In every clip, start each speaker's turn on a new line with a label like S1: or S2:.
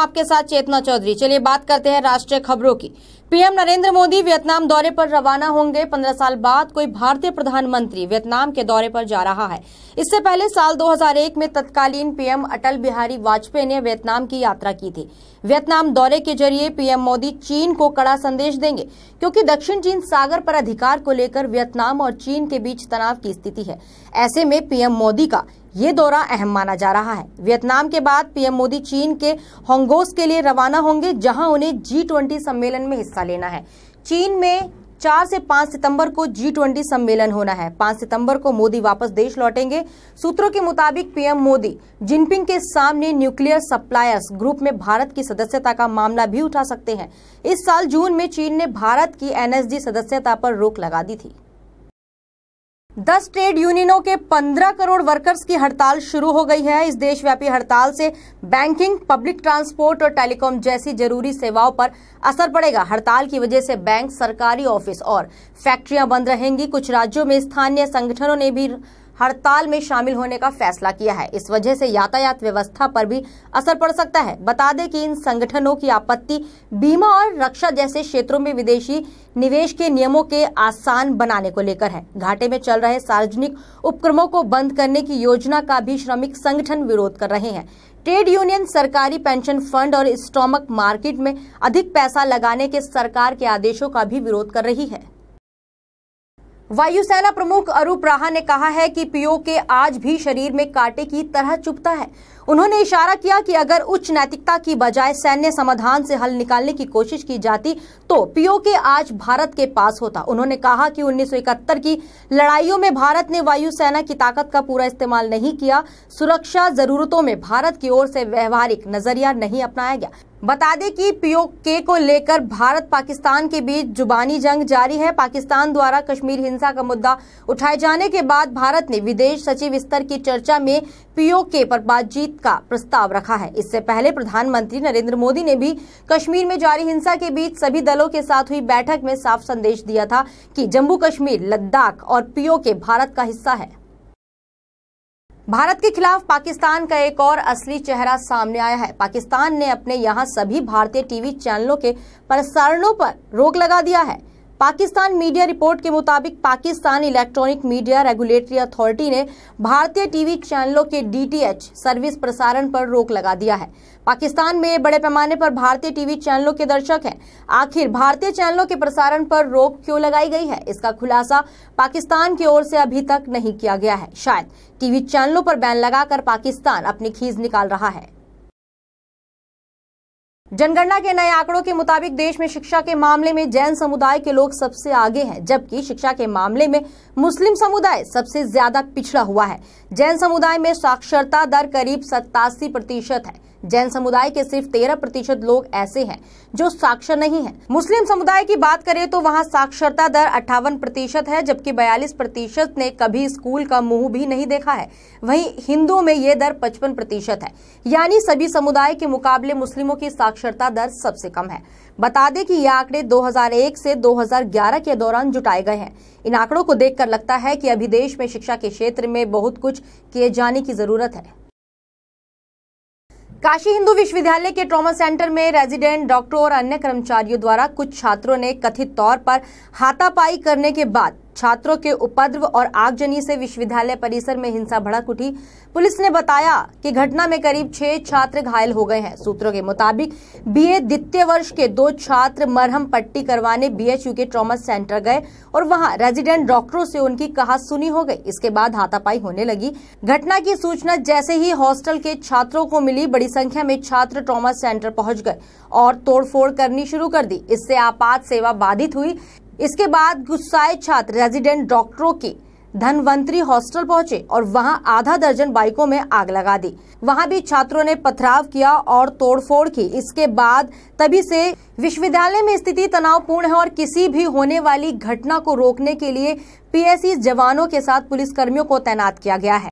S1: आपके साथ चेतना चौधरी चलिए बात करते हैं राष्ट्रीय खबरों की पीएम नरेंद्र मोदी वियतनाम दौरे पर रवाना होंगे पंद्रह साल बाद कोई भारतीय प्रधानमंत्री वियतनाम के दौरे पर जा रहा है इससे पहले साल 2001 में तत्कालीन पीएम अटल बिहारी वाजपेयी ने वियतनाम की यात्रा की थी वियतनाम दौरे के जरिए पीएम मोदी चीन को कड़ा संदेश देंगे क्योंकि दक्षिण चीन सागर पर अधिकार को लेकर वियतनाम और चीन के बीच तनाव की स्थिति है ऐसे में पीएम मोदी का ये दौरा अहम माना जा रहा है वियतनाम के बाद पीएम मोदी चीन के होंगोस के लिए रवाना होंगे जहां उन्हें जी ट्वेंटी सम्मेलन में हिस्सा लेना है चीन में चार से पांच सितंबर को जी ट्वेंटी सम्मेलन होना है पांच सितंबर को मोदी वापस देश लौटेंगे सूत्रों के मुताबिक पीएम मोदी जिनपिंग के सामने न्यूक्लियर सप्लायर्स ग्रुप में भारत की सदस्यता का मामला भी उठा सकते हैं इस साल जून में चीन ने भारत की एनएसजी सदस्यता पर रोक लगा दी थी दस ट्रेड यूनियनों के पंद्रह करोड़ वर्कर्स की हड़ताल शुरू हो गई है इस देशव्यापी हड़ताल से बैंकिंग पब्लिक ट्रांसपोर्ट और टेलीकॉम जैसी जरूरी सेवाओं पर असर पड़ेगा हड़ताल की वजह से बैंक सरकारी ऑफिस और फैक्ट्रियां बंद रहेंगी कुछ राज्यों में स्थानीय संगठनों ने भी हड़ताल में शामिल होने का फैसला किया है इस वजह से यातायात व्यवस्था पर भी असर पड़ सकता है बता दें कि इन संगठनों की आपत्ति बीमा और रक्षा जैसे क्षेत्रों में विदेशी निवेश के नियमों के आसान बनाने को लेकर है घाटे में चल रहे सार्वजनिक उपक्रमों को बंद करने की योजना का भी श्रमिक संगठन विरोध कर रहे हैं ट्रेड यूनियन सरकारी पेंशन फंड और स्टॉमक मार्केट में अधिक पैसा लगाने के सरकार के आदेशों का भी विरोध कर रही है वायुसेना प्रमुख अरूप राहा ने कहा है कि के आज भी शरीर में कांटे की तरह चुपता है उन्होंने इशारा किया कि अगर उच्च नैतिकता की बजाय सैन्य समाधान से हल निकालने की कोशिश की जाती तो पीओ के आज भारत के पास होता उन्होंने कहा कि 1971 की लड़ाइयों में भारत ने वायुसेना की ताकत का पूरा इस्तेमाल नहीं किया सुरक्षा जरूरतों में भारत की ओर से व्यवहारिक नजरिया नहीं अपनाया गया बता दें कि पीओके को लेकर भारत पाकिस्तान के बीच जुबानी जंग जारी है पाकिस्तान द्वारा कश्मीर हिंसा का मुद्दा उठाए जाने के बाद भारत ने विदेश सचिव स्तर की चर्चा में पीओके पर बातचीत का प्रस्ताव रखा है इससे पहले प्रधानमंत्री नरेंद्र मोदी ने भी कश्मीर में जारी हिंसा के बीच सभी दलों के साथ हुई बैठक में साफ संदेश दिया था कि जम्मू कश्मीर लद्दाख और पीओके भारत का हिस्सा है भारत के खिलाफ पाकिस्तान का एक और असली चेहरा सामने आया है पाकिस्तान ने अपने यहाँ सभी भारतीय टीवी चैनलों के प्रसारणों पर रोक लगा दिया है पाकिस्तान मीडिया रिपोर्ट के मुताबिक Pakistan electronic media regulatory authority ने भारतीय टीवी चैनलों के डीटीएच सर्विस प्रसारण पर रोक लगा दिया है पाकिस्तान में बड़े पैमाने पर भारतीय टीवी चैनलों के दर्शक हैं आखिर भारतीय चैनलों के प्रसारण पर रोक क्यों लगाई गई है इसका खुलासा पाकिस्तान की ओर से अभी तक नहीं किया गया है शायद टीवी चैनलों पर बैन लगाकर पाकिस्तान अपनी खीज निकाल रहा है जनगणना के नए आंकड़ों के मुताबिक देश में शिक्षा के मामले में जैन समुदाय के लोग सबसे आगे हैं जबकि शिक्षा के मामले में मुस्लिम समुदाय सबसे ज्यादा पिछड़ा हुआ है जैन समुदाय में साक्षरता दर करीब सत्तासी प्रतिशत है जैन समुदाय के सिर्फ तेरह प्रतिशत लोग ऐसे हैं जो साक्षर नहीं है मुस्लिम समुदाय की बात करें तो वहाँ साक्षरता दर अट्ठावन प्रतिशत है जबकि बयालीस प्रतिशत ने कभी स्कूल का मुंह भी नहीं देखा है वहीं हिंदुओं में ये दर पचपन प्रतिशत है यानी सभी समुदाय के मुकाबले मुस्लिमों की साक्षरता दर सबसे कम है बता दें कि ये आंकड़े 2001 से 2011 के दौरान जुटाए गए हैं इन आंकड़ों को देखकर लगता है कि अभी देश में शिक्षा के क्षेत्र में बहुत कुछ किए जाने की जरूरत है काशी हिंदू विश्वविद्यालय के ट्रॉमा सेंटर में रेजिडेंट डॉक्टरों और अन्य कर्मचारियों द्वारा कुछ छात्रों ने कथित तौर पर हाथापाई करने के बाद छात्रों के उपद्रव और आगजनी से विश्वविद्यालय परिसर में हिंसा भड़क उठी पुलिस ने बताया कि घटना में करीब छह छात्र घायल हो गए हैं सूत्रों के मुताबिक बीए द्वितीय वर्ष के दो छात्र मरहम पट्टी करवाने बीएचयू के ट्रॉमा सेंटर गए और वहां रेजिडेंट डॉक्टरों से उनकी कहा सुनी हो गई इसके बाद हाथापाई होने लगी घटना की सूचना जैसे ही हॉस्टल के छात्रों को मिली बड़ी संख्या में छात्र ट्रॉमा सेंटर पहुंच गए और तोड़फोड़ करनी शुरू कर दी इससे आपात सेवा बाधित हुई इसके बाद गुस्साए छात्र रेजिडेंट डॉक्टरों के धनवंतरी हॉस्टल पहुंचे और वहां आधा दर्जन बाइकों में आग लगा दी वहां भी छात्रों ने पथराव किया और तोड़फोड़ की इसके बाद तभी से विश्वविद्यालय में स्थिति तनावपूर्ण है और किसी भी होने वाली घटना को रोकने के लिए पीएसई जवानों के साथ पुलिसकर्मियों को तैनात किया गया है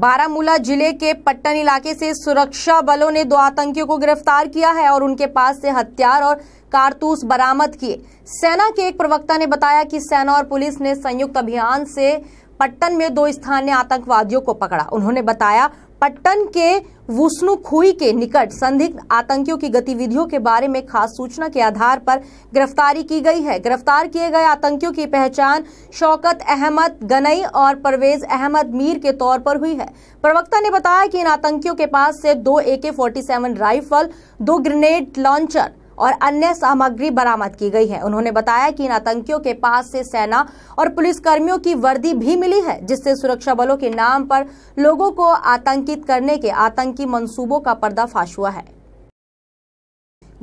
S1: बारामूला जिले के पट्टन इलाके से सुरक्षा बलों ने दो आतंकियों को गिरफ्तार किया है और उनके पास से हथियार और कारतूस बरामद किए सेना के एक प्रवक्ता ने बताया कि सेना और पुलिस ने संयुक्त अभियान से पट्टन में दो स्थानीय आतंकवादियों को पकड़ा उन्होंने बताया पट्टन के वुस्नुखुई के निकट संदिग्ध आतंकियों की गतिविधियों के बारे में खास सूचना के आधार पर गिरफ्तारी की गई है गिरफ्तार किए गए आतंकियों की पहचान शौकत अहमद गनई और परवेज अहमद मीर के तौर पर हुई है प्रवक्ता ने बताया कि इन आतंकियों के पास से दो ए के राइफल दो ग्रेनेड लॉन्चर और अन्य सामग्री बरामद की गई है उन्होंने बताया कि इन आतंकियों के पास से सेना और पुलिसकर्मियों की वर्दी भी मिली है जिससे सुरक्षा बलों के नाम पर लोगों को आतंकित करने के आतंकी मंसूबों का पर्दाफाश हुआ है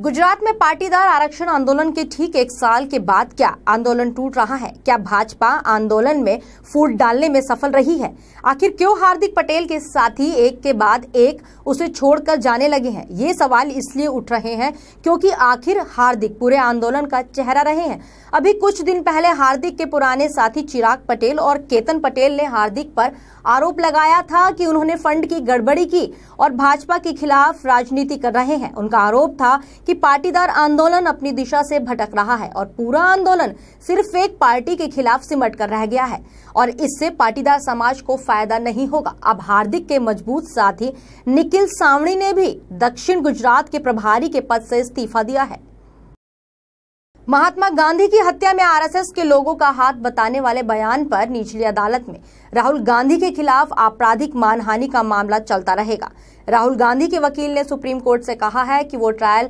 S1: गुजरात में पाटीदार आरक्षण आंदोलन के ठीक एक साल के बाद क्या आंदोलन टूट रहा है क्या भाजपा आंदोलन में फूट डालने में सफल रही है आखिर क्यों हार्दिक पटेल के साथी एक के बाद एक उसे छोड़कर जाने लगे हैं ये सवाल इसलिए उठ रहे हैं क्योंकि आखिर हार्दिक पूरे आंदोलन का चेहरा रहे हैं अभी कुछ दिन पहले हार्दिक के पुराने साथी चिराग पटेल और केतन पटेल ने हार्दिक पर आरोप लगाया था कि उन्होंने फंड की गड़बड़ी की और भाजपा के खिलाफ राजनीति कर रहे हैं उनका आरोप था कि पाटीदार आंदोलन अपनी दिशा से भटक रहा है और पूरा आंदोलन सिर्फ एक पार्टी के खिलाफ सिमट कर रह गया है और इससे पाटीदार समाज को फायदा नहीं होगा अब हार्दिक के मजबूत साथी निखिल सावणी ने भी दक्षिण गुजरात के प्रभारी के पद से इस्तीफा दिया है महात्मा गांधी की हत्या में आरएसएस के लोगों का हाथ बताने वाले बयान पर निचली अदालत में राहुल गांधी के खिलाफ आपराधिक मानहानि का मामला चलता रहेगा राहुल गांधी के वकील ने सुप्रीम कोर्ट से कहा है कि वो ट्रायल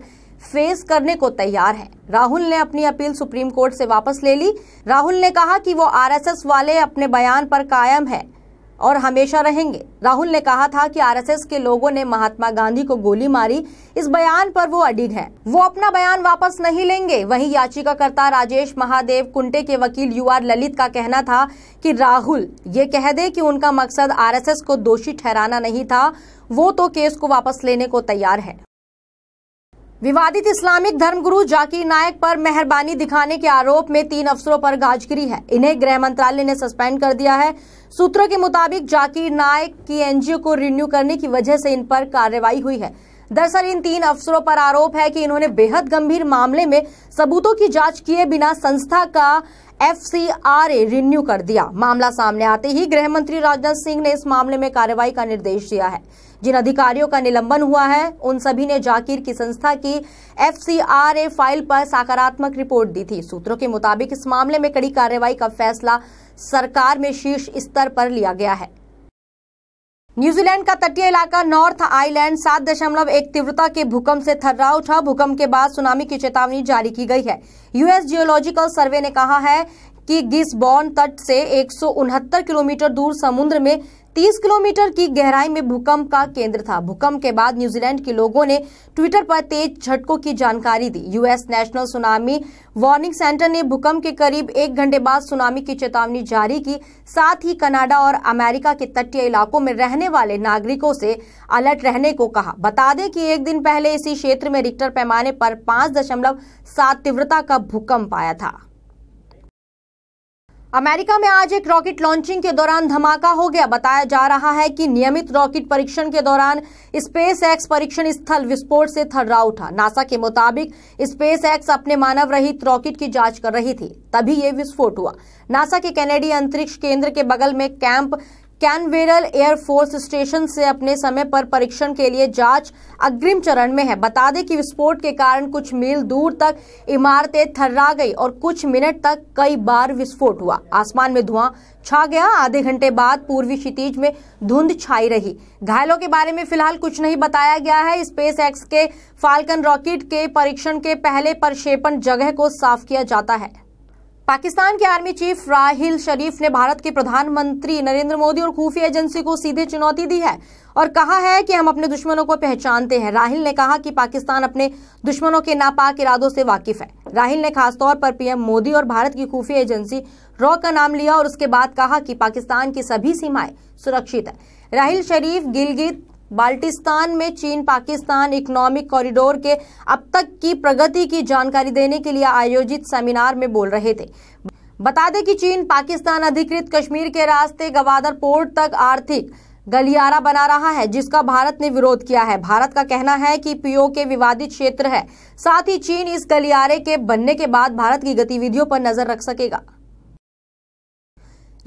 S1: फेस करने को तैयार हैं। राहुल ने अपनी अपील सुप्रीम कोर्ट से वापस ले ली राहुल ने कहा कि वो आरएसएस वाले अपने बयान पर कायम है और हमेशा रहेंगे राहुल ने कहा था कि आरएसएस के लोगों ने महात्मा गांधी को गोली मारी इस बयान पर वो अडिग हैं। वो अपना बयान वापस नहीं लेंगे वहीं याचिकाकर्ता राजेश महादेव कुंटे के वकील यू आर ललित का कहना था कि राहुल ये कह दे कि उनका मकसद आरएसएस को दोषी ठहराना नहीं था वो तो केस को वापस लेने को तैयार है विवादित इस्लामिक धर्मगुरु जाकिर नायक पर मेहरबानी दिखाने के आरोप में तीन अफसरों पर गाजगिरी है इन्हें गृह मंत्रालय ने सस्पेंड कर दिया है सूत्रों के मुताबिक जाकिर नायक की एनजीओ को रिन्यू करने की वजह से इन पर कार्रवाई हुई है दरअसल इन तीन अफसरों पर आरोप है कि इन्होंने बेहद गंभीर मामले में सबूतों की जांच किए बिना संस्था का एफसीआरए रिन्यू कर दिया मामला सामने आते ही गृह मंत्री राजनाथ सिंह ने इस मामले में कार्रवाई का निर्देश दिया है जिन अधिकारियों का निलंबन हुआ है उन सभी ने जाकिर की संस्था की एफसीआरए फाइल पर सकारात्मक रिपोर्ट दी थी सूत्रों के मुताबिक इस मामले में कड़ी कार्रवाई का फैसला सरकार में शीर्ष स्तर पर लिया गया है न्यूजीलैंड का तटीय इलाका नॉर्थ आइलैंड सात दशमलव एक तीव्रता के भूकंप से थर्रा उठा भूकंप के बाद सुनामी की चेतावनी जारी की गई है यूएस जियोलॉजिकल सर्वे ने कहा है कि गिसबॉर्न तट से एक किलोमीटर दूर समुद्र में 30 किलोमीटर की गहराई में भूकंप का केंद्र था भूकंप के बाद न्यूजीलैंड के लोगों ने ट्विटर पर तेज झटकों की जानकारी दी US national tsunami warning centre ने भूकंप के करीब एक घंटे बाद सुनामी की चेतावनी जारी की साथ ही कनाडा और अमेरिका के तटीय इलाकों में रहने वाले नागरिकों से अलर्ट रहने को कहा बता दें कि एक दिन पहले इसी क्षेत्र में रिक्टर पैमाने पर पांच दशमलव सात तीव्रता का भूकंप आया था अमेरिका में आज एक रॉकेट लॉन्चिंग के दौरान धमाका हो गया बताया जा रहा है कि नियमित रॉकेट परीक्षण के दौरान स्पेस एक्स परीक्षण स्थल विस्फोट से थर्रा उठा नासा के मुताबिक स्पेस एक्स अपने मानव रहित रॉकेट की जांच कर रही थी तभी यह विस्फोट हुआ नासा के कैनेडी अंतरिक्ष केंद्र के बगल में कैंप कैनवेरल एयरफोर्स स्टेशन से अपने समय पर परीक्षण के लिए जांच अग्रिम चरण में है बता दें कि विस्फोट के कारण कुछ मील दूर तक इमारतें थर्रा गई और कुछ मिनट तक कई बार विस्फोट हुआ आसमान में धुआं छा गया आधे घंटे बाद पूर्वी क्षितिज में धुंध छाई रही घायलों के बारे में फिलहाल कुछ नहीं बताया गया है स्पेस एक्स के फाल्कन रॉकेट के परीक्षण के पहले प्रक्षेपण जगह को साफ किया जाता है पाकिस्तान के आर्मी चीफ राहिल शरीफ ने भारत के प्रधानमंत्री नरेंद्र मोदी और खुफिया एजेंसी को सीधे चुनौती दी है और कहा है कि हम अपने दुश्मनों को पहचानते हैं राहिल ने कहा कि पाकिस्तान अपने दुश्मनों के नापाक इरादों से वाकिफ है राहिल ने खासतौर पर पीएम मोदी और भारत की खुफिया एजेंसी रॉ का नाम लिया और उसके बाद कहा कि पाकिस्तान की सभी सीमाएं सुरक्षित है राहिल शरीफ गिलगित बाल्टिस्तान में चीन पाकिस्तान इकोनॉमिक कॉरिडोर के अब तक की प्रगति की जानकारी देने के लिए आयोजित सेमिनार में बोल रहे थे बता दें कि चीन पाकिस्तान अधिकृत कश्मीर के रास्ते गवादर पोर्ट तक आर्थिक गलियारा बना रहा है जिसका भारत ने विरोध किया है भारत का कहना है कि के विवादित क्षेत्र है साथ ही चीन इस गलियारे के बनने के बाद भारत की गतिविधियों पर नजर रख सकेगा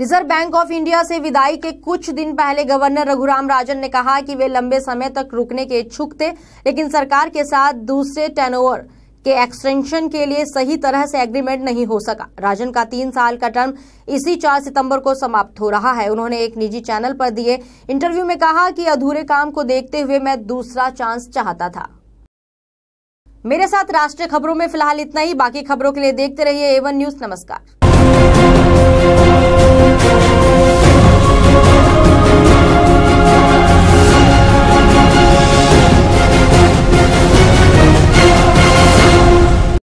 S1: रिजर्व बैंक ऑफ इंडिया से विदाई के कुछ दिन पहले गवर्नर रघुराम राजन ने कहा कि वे लंबे समय तक रुकने के इच्छुक थे लेकिन सरकार के साथ दूसरे टर्नओवर के एक्सटेंशन के लिए सही तरह से एग्रीमेंट नहीं हो सका राजन का तीन साल का टर्म इसी चार सितंबर को समाप्त हो रहा है उन्होंने एक निजी चैनल पर दिए इंटरव्यू में कहा कि अधूरे काम को देखते हुए मैं दूसरा चांस चाहता था मेरे साथ राष्ट्रीय खबरों में फिलहाल इतना ही बाकी खबरों के लिए देखते रहिए एवन न्यूज नमस्कार Thank you.